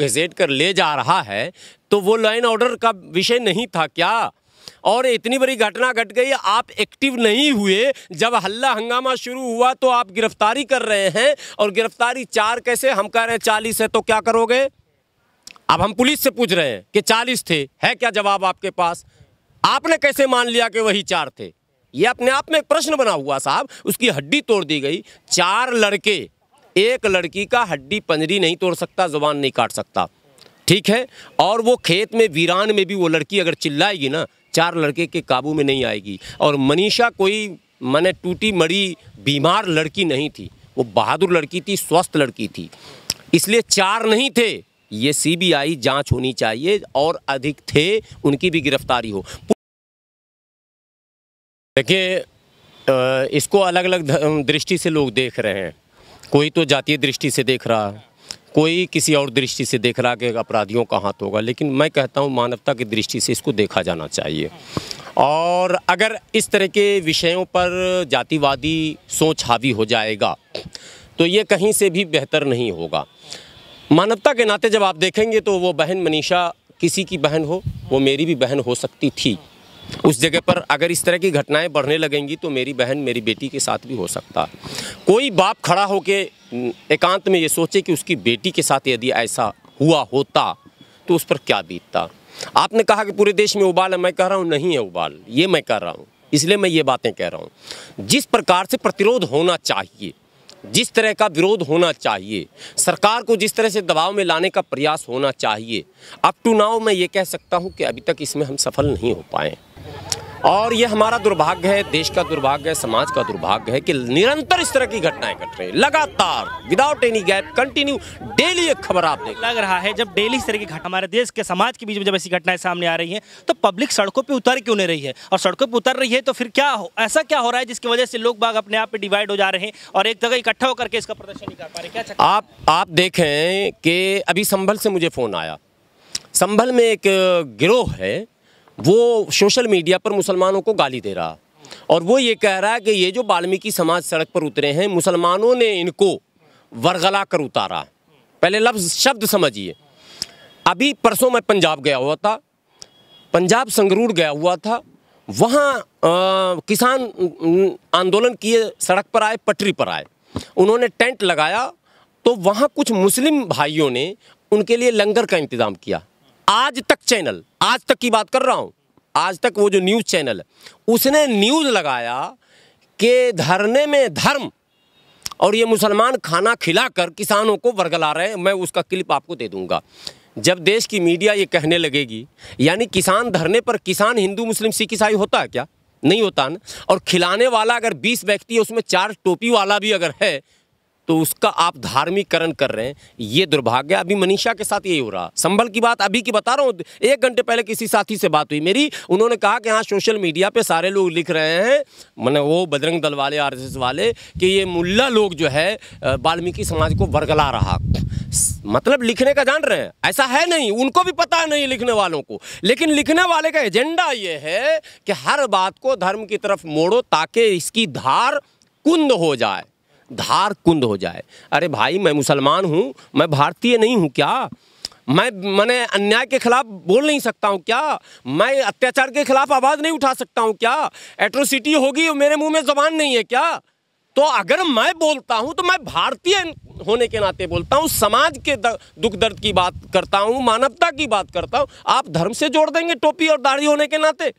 घसीट कर ले जा रहा है तो वो लाइन ऑर्डर का विषय नहीं था क्या और इतनी बड़ी घटना घट गट गई आप एक्टिव नहीं हुए जब हल्ला हंगामा शुरू हुआ तो आप गिरफ्तारी कर रहे हैं और गिरफ्तारी चार कैसे हम कह रहे हैं चालीस है तो क्या करोगे अब हम पुलिस से पूछ रहे हैं कि चालीस थे है क्या जवाब आपके पास आपने कैसे मान लिया कि वही चार थे ये अपने आप में एक प्रश्न बना हुआ साहब उसकी हड्डी तोड़ दी गई चार लड़के एक लड़की का हड्डी पंजरी नहीं तोड़ सकता जुबान नहीं काट सकता ठीक है और वो खेत में वीरान में भी वो लड़की अगर चिल्लाएगी ना चार लड़के के काबू में नहीं आएगी और मनीषा कोई मैंने टूटी मरी बीमार लड़की नहीं थी वो बहादुर लड़की थी स्वस्थ लड़की थी इसलिए चार नहीं थे ये सीबीआई जांच होनी चाहिए और अधिक थे उनकी भी गिरफ्तारी हो देखिए इसको अलग अलग दृष्टि से लोग देख रहे हैं कोई तो जातीय दृष्टि से देख रहा है कोई किसी और दृष्टि से देख रहा है कि अपराधियों का हाथ होगा लेकिन मैं कहता हूँ मानवता की दृष्टि से इसको देखा जाना चाहिए और अगर इस तरह के विषयों पर जातिवादी सोच हावी हो जाएगा तो ये कहीं से भी बेहतर नहीं होगा मानवता के नाते जब आप देखेंगे तो वो बहन मनीषा किसी की बहन हो वो मेरी भी बहन हो सकती थी उस जगह पर अगर इस तरह की घटनाएं बढ़ने लगेंगी तो मेरी बहन मेरी बेटी के साथ भी हो सकता है कोई बाप खड़ा होके एकांत में ये सोचे कि उसकी बेटी के साथ यदि ऐसा हुआ होता तो उस पर क्या बीतता आपने कहा कि पूरे देश में उबाल है मैं कह रहा हूँ नहीं है उबाल ये मैं कह रहा हूँ इसलिए मैं ये बातें कह रहा हूँ जिस प्रकार से प्रतिरोध होना चाहिए जिस तरह का विरोध होना चाहिए सरकार को जिस तरह से दबाव में लाने का प्रयास होना चाहिए अप टू नाव मैं ये कह सकता हूँ कि अभी तक इसमें हम सफल नहीं हो पाए और ये हमारा दुर्भाग्य है देश का दुर्भाग्य है समाज का दुर्भाग्य है कि निरंतर इस तरह की घटनाएं घट रही है लगातार without any gap continue daily एक खबर आप देख लग रहा है जब डेली इस तरह की घटना हमारे देश के समाज के बीच में जब ऐसी घटनाएं सामने आ रही है तो पब्लिक सड़कों पर उतर क्यों नहीं रही है और सड़कों पर उतर रही है तो फिर क्या हो ऐसा क्या हो रहा है जिसकी वजह से लोग बाग अपने आप पर डिवाइड हो जा रहे हैं और एक जगह इकट्ठा होकर के इसका प्रदर्शन नहीं कर पा रहे क्या आप आप देखें कि अभी संभल से मुझे फ़ोन आया संभल में एक गिरोह है वो सोशल मीडिया पर मुसलमानों को गाली दे रहा और वो ये कह रहा है कि ये जो वाल्मीकि समाज सड़क पर उतरे हैं मुसलमानों ने इनको वरगला कर उतारा पहले लफ्ज शब्द समझिए अभी परसों मैं पंजाब गया हुआ था पंजाब संगरूर गया हुआ था वहाँ किसान आंदोलन किए सड़क पर आए पटरी पर आए उन्होंने टेंट लगाया तो वहाँ कुछ मुस्लिम भाइयों ने उनके लिए लंगर का इंतज़ाम किया आज तक चैनल आज तक की बात कर रहा हूँ आज तक वो जो न्यूज़ चैनल है उसने न्यूज़ लगाया कि धरने में धर्म और ये मुसलमान खाना खिलाकर किसानों को वरगला रहे हैं मैं उसका क्लिप आपको दे दूंगा जब देश की मीडिया ये कहने लगेगी यानी किसान धरने पर किसान हिंदू मुस्लिम सिख ईसाई होता है क्या नहीं होता ना और खिलाने वाला अगर बीस व्यक्ति है उसमें चार टोपी वाला भी अगर है तो उसका आप धार्मिकरण कर रहे हैं ये दुर्भाग्य अभी मनीषा के साथ यही हो रहा संभल की बात अभी की बता रहा हूँ एक घंटे पहले किसी साथी से बात हुई मेरी उन्होंने कहा कि हाँ सोशल मीडिया पे सारे लोग लिख रहे हैं मैंने वो बजरंग दल वाले आर वाले कि ये मुल्ला लोग जो है वाल्मीकि समाज को वर्गला रहा मतलब लिखने का जान रहे हैं ऐसा है नहीं उनको भी पता है नहीं लिखने वालों को लेकिन लिखने वाले का एजेंडा ये है कि हर बात को धर्म की तरफ मोड़ो ताकि इसकी धार कुंद हो जाए धार कुंद हो जाए अरे भाई मैं मुसलमान हूँ मैं भारतीय नहीं हूँ क्या मैं मैंने अन्याय के खिलाफ बोल नहीं सकता हूँ क्या मैं अत्याचार के खिलाफ आवाज़ नहीं उठा सकता हूँ क्या एट्रोसिटी होगी मेरे मुंह में जबान नहीं है क्या तो अगर मैं बोलता हूँ तो मैं भारतीय होने के नाते बोलता हूँ समाज के दुख दर्द की बात करता हूँ मानवता की बात करता हूँ आप धर्म से जोड़ देंगे टोपी और दाढ़ी होने के नाते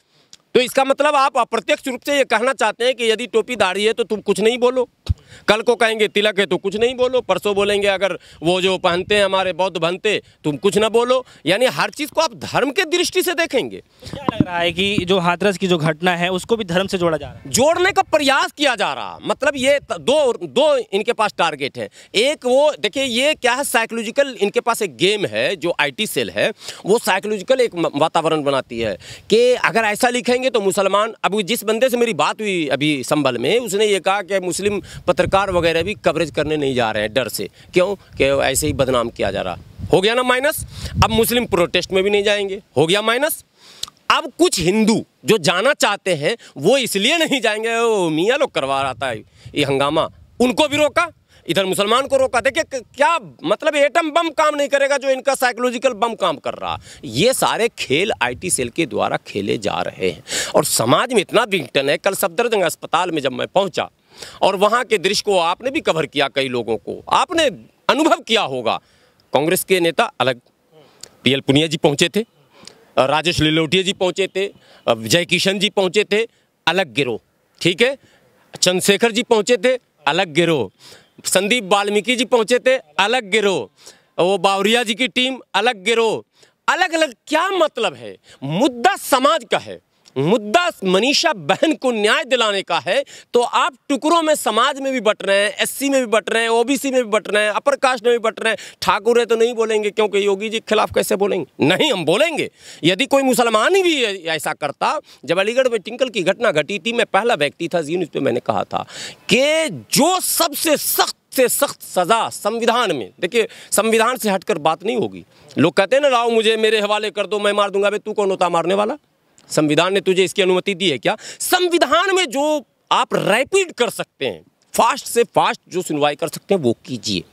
तो इसका मतलब आप अप्रत्यक्ष रूप से ये कहना चाहते हैं कि यदि टोपी दाढ़ी है तो तुम कुछ नहीं बोलो कल को कहेंगे तिलक है तो कुछ नहीं बोलो परसों बोलेंगे अगर वो जो पहनते हैं हमारे बौद्ध बनते तुम कुछ ना बोलो यानी हर चीज़ को आप धर्म के दृष्टि से देखेंगे क्या लग रहा है कि जो हाथरस की जो घटना है उसको भी धर्म से जोड़ा जा रहा है जोड़ने का प्रयास किया जा रहा मतलब ये दो दो इनके पास टारगेट है एक वो देखिए ये क्या है साइकोलॉजिकल इनके पास एक गेम है जो आई सेल है वो साइकोलॉजिकल एक वातावरण बनाती है कि अगर ऐसा लिखेंगे तो मुसलमान अब जिस बंदे से मेरी बात हुई अभी संभल में उसने ये कहा कि मुस्लिम पत्र पत्रकार वगैरह भी कवरेज करने नहीं जा रहे हैं डर से क्यों कि ऐसे ही बदनाम किया जा रहा हो गया ना माइनस अब मुस्लिम प्रोटेस्ट में भी नहीं जाएंगे हो गया माइनस अब कुछ हिंदू जो जाना चाहते हैं वो इसलिए नहीं जाएंगे मियाँ लोग करवा रहा था ये हंगामा उनको भी रोका इधर मुसलमान को रोका देखिए क्या मतलब एटम बम काम नहीं करेगा जो इनका साइकोलॉजिकल बम काम कर रहा ये सारे खेल आईटी सेल के द्वारा खेले जा रहे हैं और समाज में इतना विघटन है कल सफदरजंग अस्पताल में जब मैं पहुंचा और वहाँ के दृश्य को आपने भी कवर किया कई लोगों को आपने अनुभव किया होगा कांग्रेस के नेता अलग पी एल पुनिया जी पहुँचे थे राजेश लिलोटिया जी पहुँचे थे जय किशन जी पहुँचे थे अलग गिरोह ठीक है चंद्रशेखर जी पहुँचे थे अलग गिरोह संदीप वाल्मीकि जी पहुँचे थे अलग गिरोह वो बावरिया जी की टीम अलग गिरोह अलग अलग क्या मतलब है मुद्दा समाज का है मुद्दा मनीषा बहन को न्याय दिलाने का है तो आप टुकड़ों में समाज में भी बट रहे हैं एससी में भी बट रहे हैं ओबीसी में भी बट रहे हैं अपर कास्ट में भी बट रहे हैं ठाकुर है तो नहीं बोलेंगे क्योंकि योगी जी के खिलाफ कैसे बोलेंगे नहीं हम बोलेंगे यदि कोई मुसलमान ही भी ऐसा करता जब अलीगढ़ में टिंकल की घटना घटी थी मैं पहला व्यक्ति था जी न्यूज़ पर मैंने कहा था कि जो सबसे सख्त से सख्त सज़ा संविधान में देखिए संविधान से हटकर बात नहीं होगी लोग कहते हैं ना राव मुझे मेरे हवाले कर दो मैं मार दूंगा भाई तू कौन होता मारने वाला संविधान ने तुझे इसकी अनुमति दी है क्या संविधान में जो आप रैपिड कर सकते हैं फास्ट से फास्ट जो सुनवाई कर सकते हैं वो कीजिए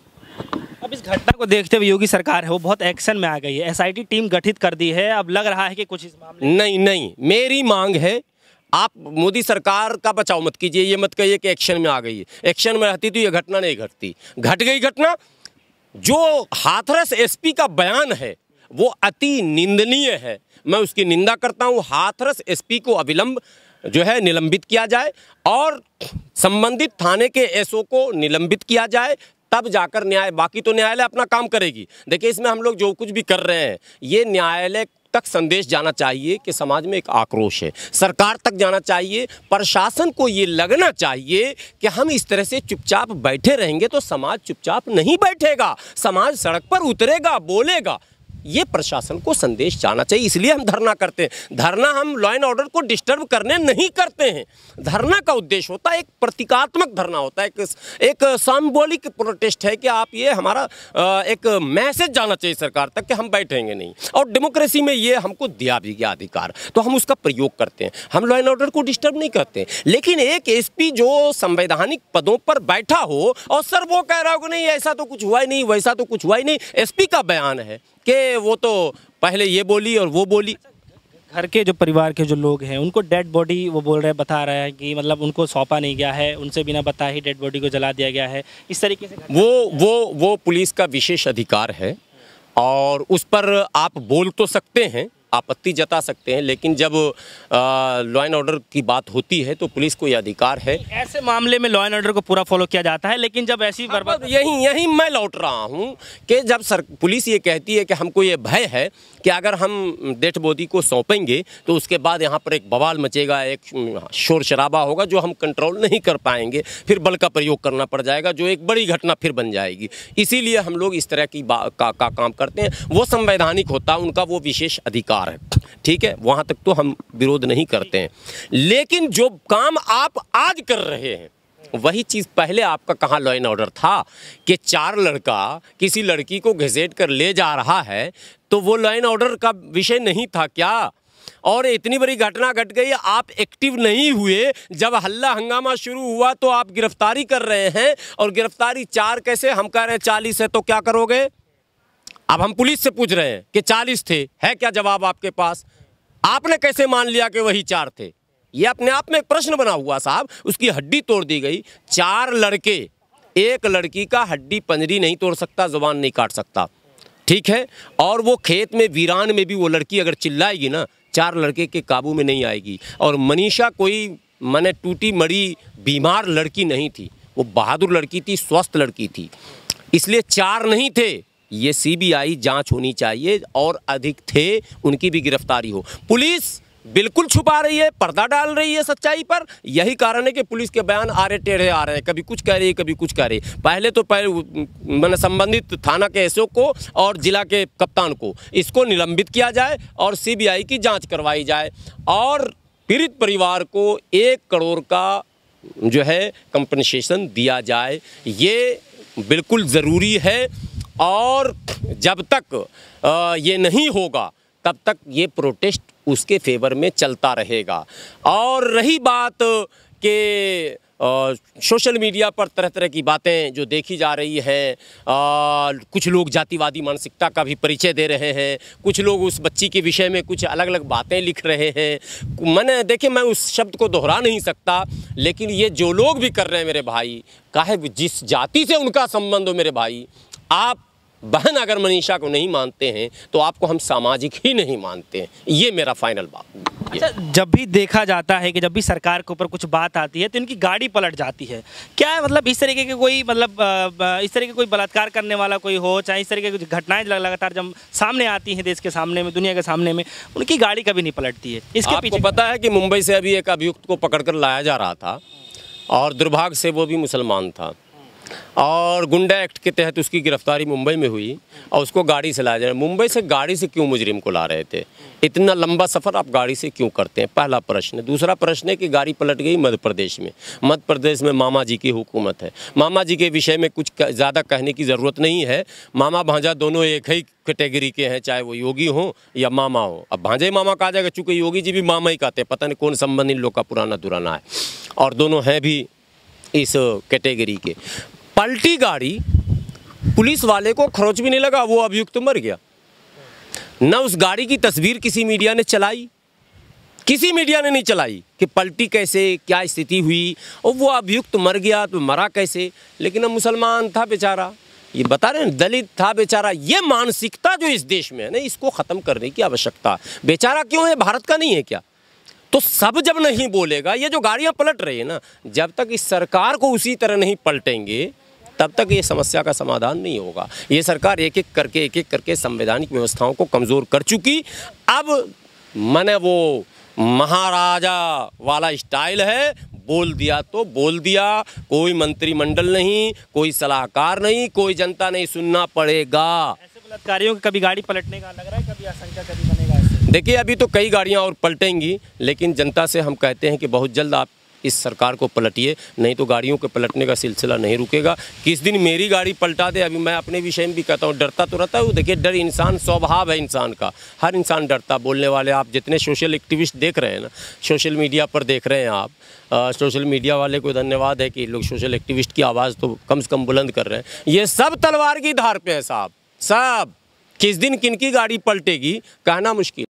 अब इस घटना को देखते हुए योगी सरकार है वो बहुत एक्शन में आ गई है एसआईटी टीम गठित कर दी है अब लग रहा है कि कुछ इस मामले नहीं नहीं मेरी मांग है आप मोदी सरकार का बचाव मत कीजिए ये मत कहिए कि एक्शन में आ गई है एक्शन में रहती तो ये घटना नहीं घटती घट गई घटना जो हाथरस एसपी का बयान है वो अति निंदनीय है मैं उसकी निंदा करता हूँ हाथरस एसपी को अविलंब जो है निलंबित किया जाए और संबंधित थाने के एसओ को निलंबित किया जाए तब जाकर न्याय बाकी तो न्यायालय अपना काम करेगी देखिए इसमें हम लोग जो कुछ भी कर रहे हैं ये न्यायालय तक संदेश जाना चाहिए कि समाज में एक आक्रोश है सरकार तक जाना चाहिए प्रशासन को ये लगना चाहिए कि हम इस तरह से चुपचाप बैठे रहेंगे तो समाज चुपचाप नहीं बैठेगा समाज सड़क पर उतरेगा बोलेगा ये प्रशासन को संदेश जाना चाहिए इसलिए हम धरना करते हैं धरना हम लॉ एंड ऑर्डर को डिस्टर्ब करने नहीं करते हैं धरना का उद्देश्य होता है एक प्रतीकात्मक धरना होता है एक, एक साम्बोलिक प्रोटेस्ट है कि आप ये हमारा एक मैसेज जाना चाहिए सरकार तक कि हम बैठेंगे नहीं और डेमोक्रेसी में ये हमको दिया भी गया अधिकार तो हम उसका प्रयोग करते हैं हम लॉ एंड ऑर्डर को डिस्टर्ब नहीं करते लेकिन एक एस जो संवैधानिक पदों पर बैठा हो और सर वो कह रहा हो कि नहीं ऐसा तो कुछ हुआ ही नहीं वैसा तो कुछ हुआ ही नहीं एसपी का बयान है कि वो तो पहले ये बोली और वो बोली घर के जो परिवार के जो लोग हैं उनको डेड बॉडी वो बोल रहे बता रहे हैं कि मतलब उनको सौंपा नहीं गया है उनसे बिना बता ही डेड बॉडी को जला दिया गया है इस तरीके से वो वो वो पुलिस का विशेष अधिकार है और उस पर आप बोल तो सकते हैं आपत्ति जता सकते हैं लेकिन जब लॉ एंड ऑर्डर की बात होती है तो पुलिस को यह अधिकार है ऐसे मामले में लॉ एंड ऑर्डर को पूरा फॉलो किया जाता है लेकिन जब ऐसी यही हाँ, यही मैं लौट रहा हूँ कि जब सर पुलिस ये कहती है कि हमको ये भय है कि अगर हम डेट बॉडी को सौंपेंगे तो उसके बाद यहाँ पर एक बवाल मचेगा एक शोर शराबा होगा जो हम कंट्रोल नहीं कर पाएंगे फिर बल का प्रयोग करना पड़ जाएगा जो एक बड़ी घटना फिर बन जाएगी इसीलिए हम लोग इस तरह की का, का, का काम करते हैं वो संवैधानिक होता है उनका वो विशेष अधिकार है ठीक है वहाँ तक तो हम विरोध नहीं करते हैं लेकिन जो काम आप आज कर रहे हैं वही चीज़ पहले आपका कहाँ लॉ एंड ऑर्डर था कि चार लड़का किसी लड़की को घसेट कर ले जा रहा है तो वो लॉ एंड ऑर्डर का विषय नहीं था क्या और इतनी बड़ी घटना घट गई आप एक्टिव नहीं हुए जब हल्ला हंगामा शुरू हुआ तो आप गिरफ्तारी कर रहे हैं और गिरफ्तारी चार कैसे हम कह रहे हैं चालीस है तो क्या करोगे अब हम पुलिस से पूछ रहे हैं कि चालीस थे है क्या जवाब आपके पास आपने कैसे मान लिया कि वही चार थे ये अपने आप में एक प्रश्न बना हुआ साहब उसकी हड्डी तोड़ दी गई चार लड़के एक लड़की का हड्डी पंजरी नहीं तोड़ सकता जुबान नहीं काट सकता ठीक है और वो खेत में वीरान में भी वो लड़की अगर चिल्लाएगी ना चार लड़के के काबू में नहीं आएगी और मनीषा कोई मैंने टूटी मरी बीमार लड़की नहीं थी वो बहादुर लड़की थी स्वस्थ लड़की थी इसलिए चार नहीं थे ये सीबीआई जांच होनी चाहिए और अधिक थे उनकी भी गिरफ्तारी हो पुलिस बिल्कुल छुपा रही है पर्दा डाल रही है सच्चाई पर यही कारण है कि पुलिस के बयान आ रहे टेढ़े आ रहे हैं कभी कुछ कह रही है कभी कुछ कह रही है पहले तो पहले मैंने संबंधित थाना के एस को और जिला के कप्तान को इसको निलंबित किया जाए और सीबीआई की जांच करवाई जाए और पीड़ित परिवार को एक करोड़ का जो है कंपनसेशन दिया जाए ये बिल्कुल ज़रूरी है और जब तक ये नहीं होगा तब तक ये प्रोटेस्ट उसके फेवर में चलता रहेगा और रही बात के सोशल मीडिया पर तरह तरह की बातें जो देखी जा रही हैं कुछ लोग जातिवादी मानसिकता का भी परिचय दे रहे हैं कुछ लोग उस बच्ची के विषय में कुछ अलग अलग बातें लिख रहे हैं मैंने देखिए मैं उस शब्द को दोहरा नहीं सकता लेकिन ये जो लोग भी कर रहे हैं मेरे भाई काहे जिस जाति से उनका संबंध हो मेरे भाई आप बहन अगर मनीषा को नहीं मानते हैं तो आपको हम सामाजिक ही नहीं मानते हैं ये मेरा फाइनल बात अच्छा जब भी देखा जाता है कि जब भी सरकार के ऊपर कुछ बात आती है तो इनकी गाड़ी पलट जाती है क्या मतलब इस तरीके के कोई मतलब इस तरीके कोई बलात्कार करने वाला कोई हो चाहे इस तरीके की घटनाएं लगातार जब सामने आती हैं देश के सामने में दुनिया के सामने में उनकी गाड़ी कभी नहीं पलटती है इसके पीछे पता है कि मुंबई से अभी एक अभियुक्त को पकड़ कर लाया जा रहा था और दुर्भाग्य से वो भी मुसलमान था और गुंडा एक्ट के तहत उसकी गिरफ्तारी मुंबई में हुई और उसको गाड़ी से लाया जा रहा मुंबई से गाड़ी से क्यों मुजरिम को ला रहे थे इतना लंबा सफ़र आप गाड़ी से क्यों करते हैं पहला प्रश्न दूसरा प्रश्न है कि गाड़ी पलट गई मध्य प्रदेश में मध्य प्रदेश में मामा जी की हुकूमत है मामा जी के विषय में कुछ ज़्यादा कहने की ज़रूरत नहीं है मामा भांजा दोनों एक ही कैटेगरी के हैं चाहे वो योगी हों या मामा हो अब भांजे मामा कहा जाएगा चूँकि योगी जी भी मामा ही कहते हैं पता नहीं कौन संबंध इन लोग का पुराना दुराना है और दोनों हैं भी इस कैटेगरी के पलटी गाड़ी पुलिस वाले को खरोच भी नहीं लगा वो अभियुक्त मर गया न उस गाड़ी की तस्वीर किसी मीडिया ने चलाई किसी मीडिया ने नहीं चलाई कि पलटी कैसे क्या स्थिति हुई और वो अभियुक्त मर गया तो मरा कैसे लेकिन अब मुसलमान था बेचारा ये बता रहे हैं दलित था बेचारा ये मानसिकता जो इस देश में है ना इसको ख़त्म करने की आवश्यकता बेचारा क्यों है भारत का नहीं है क्या तो सब जब नहीं बोलेगा ये जो गाड़ियाँ पलट रही है ना जब तक इस सरकार को उसी तरह नहीं पलटेंगे तब तक ये समस्या का समाधान नहीं होगा ये सरकार एक एक करके एक एक करके संवैधानिक व्यवस्थाओं को कमज़ोर कर चुकी अब मैंने वो महाराजा वाला स्टाइल है बोल दिया तो बोल दिया कोई मंत्रिमंडल नहीं कोई सलाहकार नहीं कोई जनता नहीं सुनना पड़ेगा ऐसे की कभी गाड़ी पलटने का लग रहा है कभी आशंका कभी बनेगा देखिए अभी तो कई गाड़ियां और पलटेंगी लेकिन जनता से हम कहते हैं कि बहुत जल्द आप इस सरकार को पलटिए नहीं तो गाड़ियों के पलटने का सिलसिला नहीं रुकेगा किस दिन मेरी गाड़ी पलटा दे अभी मैं अपने विषय में भी कहता हूँ डरता तो रहता हूँ देखिए डर इंसान स्वभाव है इंसान का हर इंसान डरता बोलने वाले आप जितने सोशल एक्टिविस्ट देख रहे हैं ना सोशल मीडिया पर देख रहे हैं आप सोशल मीडिया वाले को धन्यवाद है कि लोग सोशल एक्टिविस्ट की आवाज़ तो कम से कम बुलंद कर रहे हैं ये सब तलवार की धार पे है साहब सब किस दिन किनकी गाड़ी पलटेगी कहना मुश्किल